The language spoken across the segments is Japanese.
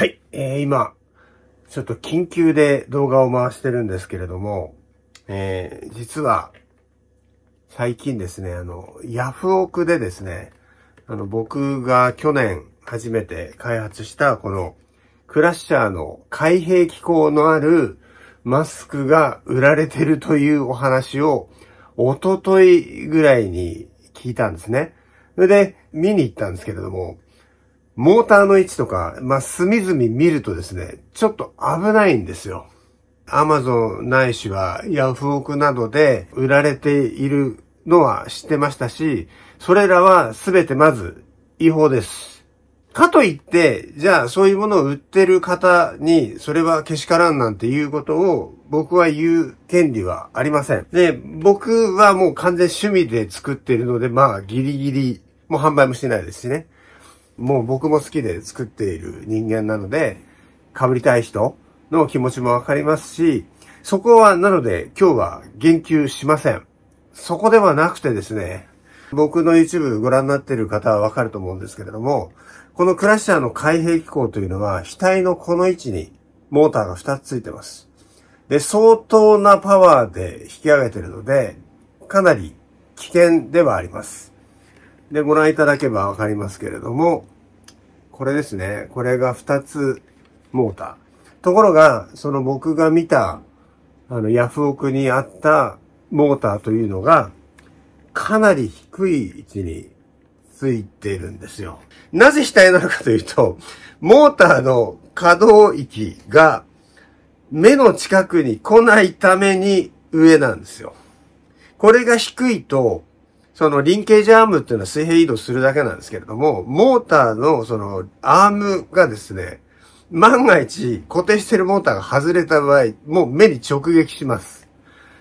はい、えー、今、ちょっと緊急で動画を回してるんですけれども、えー、実は、最近ですね、あの、ヤフオクでですね、あの、僕が去年初めて開発したこのクラッシャーの開閉機構のあるマスクが売られてるというお話をおとといぐらいに聞いたんですね。それで見に行ったんですけれども、モーターの位置とか、まあ、隅々見るとですね、ちょっと危ないんですよ。アマゾンないしはヤフオクなどで売られているのは知ってましたし、それらは全てまず違法です。かといって、じゃあそういうものを売ってる方に、それはけしからんなんていうことを僕は言う権利はありません。で、僕はもう完全趣味で作っているので、まあギリギリ、もう販売もしてないですしね。もう僕も好きで作っている人間なので、被りたい人の気持ちもわかりますし、そこは、なので今日は言及しません。そこではなくてですね、僕の YouTube ご覧になっている方はわかると思うんですけれども、このクラッシャーの開閉機構というのは、額のこの位置にモーターが2つついてます。で、相当なパワーで引き上げているので、かなり危険ではあります。で、ご覧いただけばわかりますけれども、これですね。これが2つモーター。ところが、その僕が見た、あの、ヤフオクにあったモーターというのが、かなり低い位置についているんですよ。なぜ額なのかというと、モーターの可動域が目の近くに来ないために上なんですよ。これが低いと、そのリンケージアームっていうのは水平移動するだけなんですけれども、モーターのそのアームがですね、万が一固定してるモーターが外れた場合、もう目に直撃します。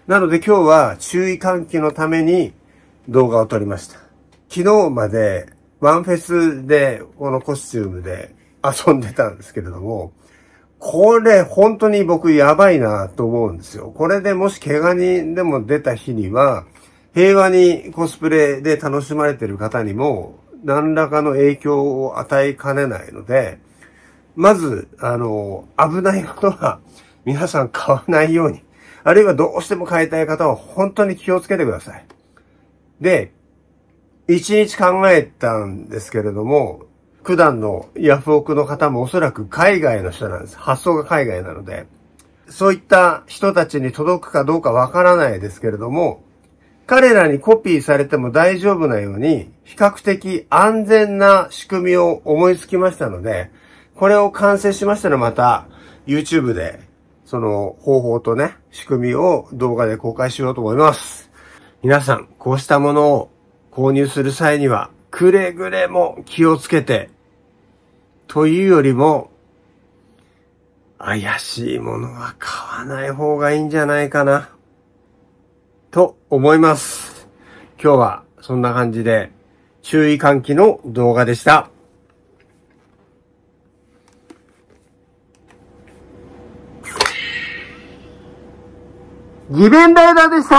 なので今日は注意喚起のために動画を撮りました。昨日までワンフェスでこのコスチュームで遊んでたんですけれども、これ本当に僕やばいなと思うんですよ。これでもし怪我人でも出た日には、平和にコスプレで楽しまれてる方にも、何らかの影響を与えかねないので、まず、あの、危ないことは皆さん買わないように、あるいはどうしても買いたい方は本当に気をつけてください。で、一日考えたんですけれども、普段のヤフオクの方もおそらく海外の人なんです。発想が海外なので、そういった人たちに届くかどうかわからないですけれども、彼らにコピーされても大丈夫なように、比較的安全な仕組みを思いつきましたので、これを完成しましたらまた YouTube で、その方法とね、仕組みを動画で公開しようと思います。皆さん、こうしたものを購入する際には、くれぐれも気をつけて、というよりも、怪しいものは買わない方がいいんじゃないかな。と思います。今日はそんな感じで注意喚起の動画でした。ギレンライダーでした